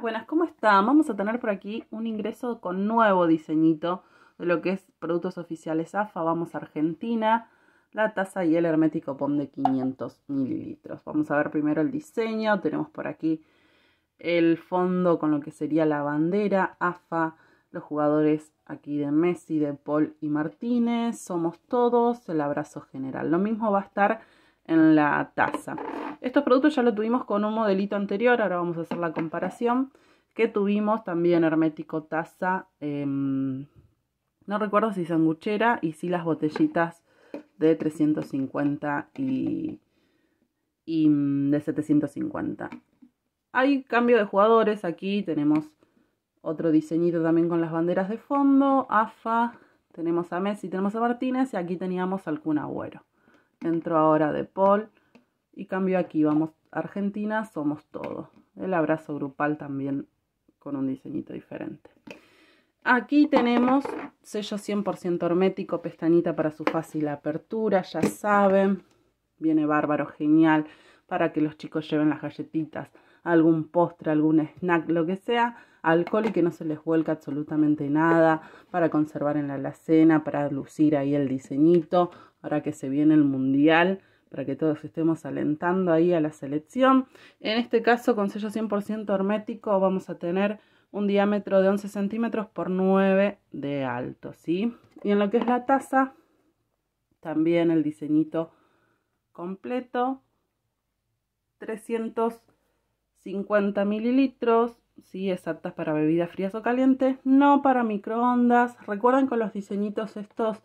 Buenas, ¿cómo están? Vamos a tener por aquí un ingreso con nuevo diseñito de lo que es productos oficiales AFA. Vamos a Argentina, la taza y el hermético POM de 500 mililitros. Vamos a ver primero el diseño. Tenemos por aquí el fondo con lo que sería la bandera AFA. Los jugadores aquí de Messi, de Paul y Martínez. Somos todos. El abrazo general. Lo mismo va a estar en la taza. Estos productos ya lo tuvimos con un modelito anterior, ahora vamos a hacer la comparación, que tuvimos también hermético taza, em, no recuerdo si sanguchera y si las botellitas de 350 y, y mm, de 750. Hay cambio de jugadores, aquí tenemos otro diseñito también con las banderas de fondo, AFA, tenemos a Messi, tenemos a Martínez y aquí teníamos al Kun Agüero entro ahora de Paul y cambio aquí, vamos Argentina, somos todos. El abrazo grupal también con un diseñito diferente. Aquí tenemos sello 100% hermético, pestañita para su fácil apertura, ya saben. Viene bárbaro, genial, para que los chicos lleven las galletitas, algún postre, algún snack, lo que sea. Alcohol y que no se les vuelca absolutamente nada, para conservar en la alacena, para lucir ahí el diseñito, ahora que se viene el mundial, para que todos estemos alentando ahí a la selección. En este caso, con sello 100% hermético, vamos a tener un diámetro de 11 centímetros por 9 de alto, ¿sí? Y en lo que es la taza, también el diseñito completo, 350 mililitros, ¿sí? Exactas para bebidas frías o calientes, no para microondas. Recuerden con los diseñitos estos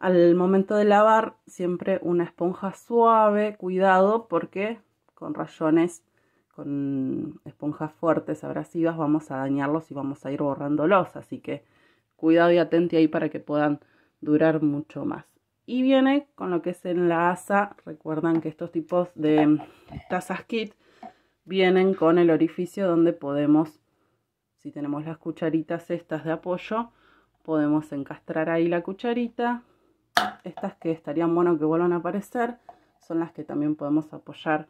al momento de lavar, siempre una esponja suave, cuidado porque con rayones, con esponjas fuertes, abrasivas, vamos a dañarlos y vamos a ir borrándolos. Así que cuidado y atente ahí para que puedan durar mucho más. Y viene con lo que es en la asa. Recuerdan que estos tipos de tazas kit vienen con el orificio donde podemos, si tenemos las cucharitas estas de apoyo, podemos encastrar ahí la cucharita estas que estarían bueno que vuelvan a aparecer son las que también podemos apoyar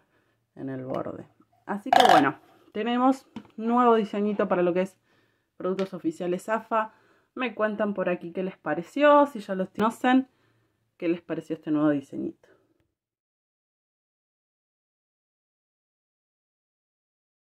en el borde. Así que bueno, tenemos nuevo diseñito para lo que es productos oficiales AFA. Me cuentan por aquí qué les pareció, si ya los conocen, qué les pareció este nuevo diseñito.